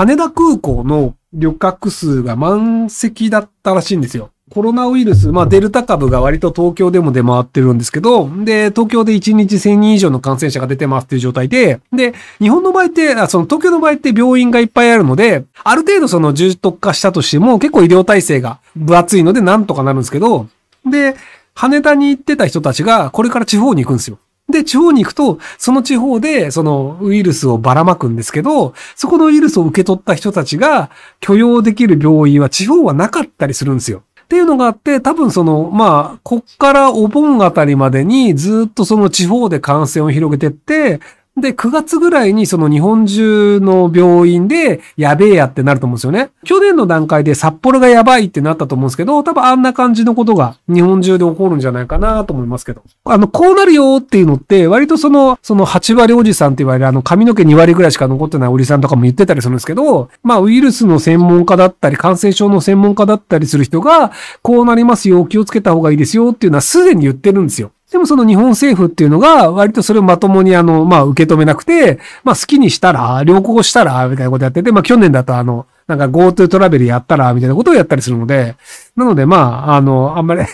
羽田空港の旅客数が満席だったらしいんですよ。コロナウイルス、まあデルタ株が割と東京でも出回ってるんですけど、で、東京で1日1000人以上の感染者が出てますっていう状態で、で、日本の場合って、その東京の場合って病院がいっぱいあるので、ある程度その重篤化したとしても結構医療体制が分厚いのでなんとかなるんですけど、で、羽田に行ってた人たちがこれから地方に行くんですよ。で、地方に行くと、その地方で、そのウイルスをばらまくんですけど、そこのウイルスを受け取った人たちが許容できる病院は地方はなかったりするんですよ。っていうのがあって、多分その、まあ、こっからお盆あたりまでにずっとその地方で感染を広げてって、で、9月ぐらいにその日本中の病院でやべえやってなると思うんですよね。去年の段階で札幌がやばいってなったと思うんですけど、多分あんな感じのことが日本中で起こるんじゃないかなと思いますけど。あの、こうなるよっていうのって、割とその、その8割おじさんって言われるあの髪の毛2割ぐらいしか残ってないおじさんとかも言ってたりするんですけど、まあウイルスの専門家だったり、感染症の専門家だったりする人が、こうなりますよ、気をつけた方がいいですよっていうのはすでに言ってるんですよ。でもその日本政府っていうのが、割とそれをまともにあの、まあ受け止めなくて、まあ好きにしたら、旅行したら、みたいなことやってて、まあ去年だとあの、なんか GoTo トラベルやったら、みたいなことをやったりするので、なのでまあ、あの、あんまり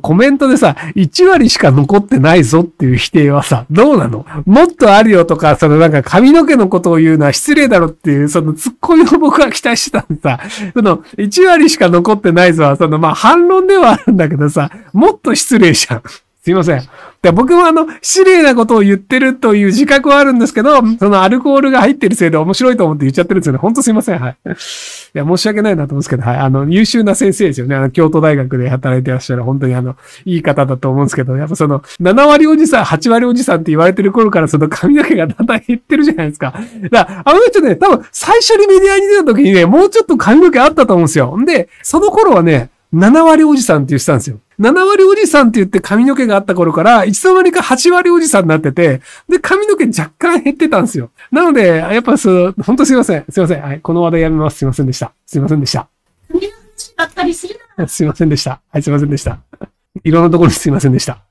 コメントでさ、1割しか残ってないぞっていう否定はさ、どうなのもっとあるよとか、そのなんか髪の毛のことを言うのは失礼だろっていう、そのツッコミを僕は期待してたんでさ、その1割しか残ってないぞは、そのまあ反論ではあるんだけどさ、もっと失礼じゃん。すいません。で僕もあの、失礼なことを言ってるという自覚はあるんですけど、そのアルコールが入ってるせいで面白いと思って言っちゃってるんですよね。ほんとすいません。はい。いや、申し訳ないなと思うんですけど、はい。あの、優秀な先生ですよね。あの、京都大学で働いてらっしゃる、本当にあの、いい方だと思うんですけど、やっぱその、7割おじさん、8割おじさんって言われてる頃からその髪の毛がだんだん減ってるじゃないですか。だから、あの人ね、多分、最初にメディアに出た時にね、もうちょっと髪の毛あったと思うんですよ。んで、その頃はね、7割おじさんって言ってたんですよ。7割おじさんって言って髪の毛があった頃から、いつの間にか8割おじさんになってて、で、髪の毛若干減ってたんですよ。なので、やっぱそう、ほんとすいません。すいません。はい。この話題やめます。すいませんでした。すいませんでした。すいませんでした。はい、すいませんでした。いろんなところにすいませんでした。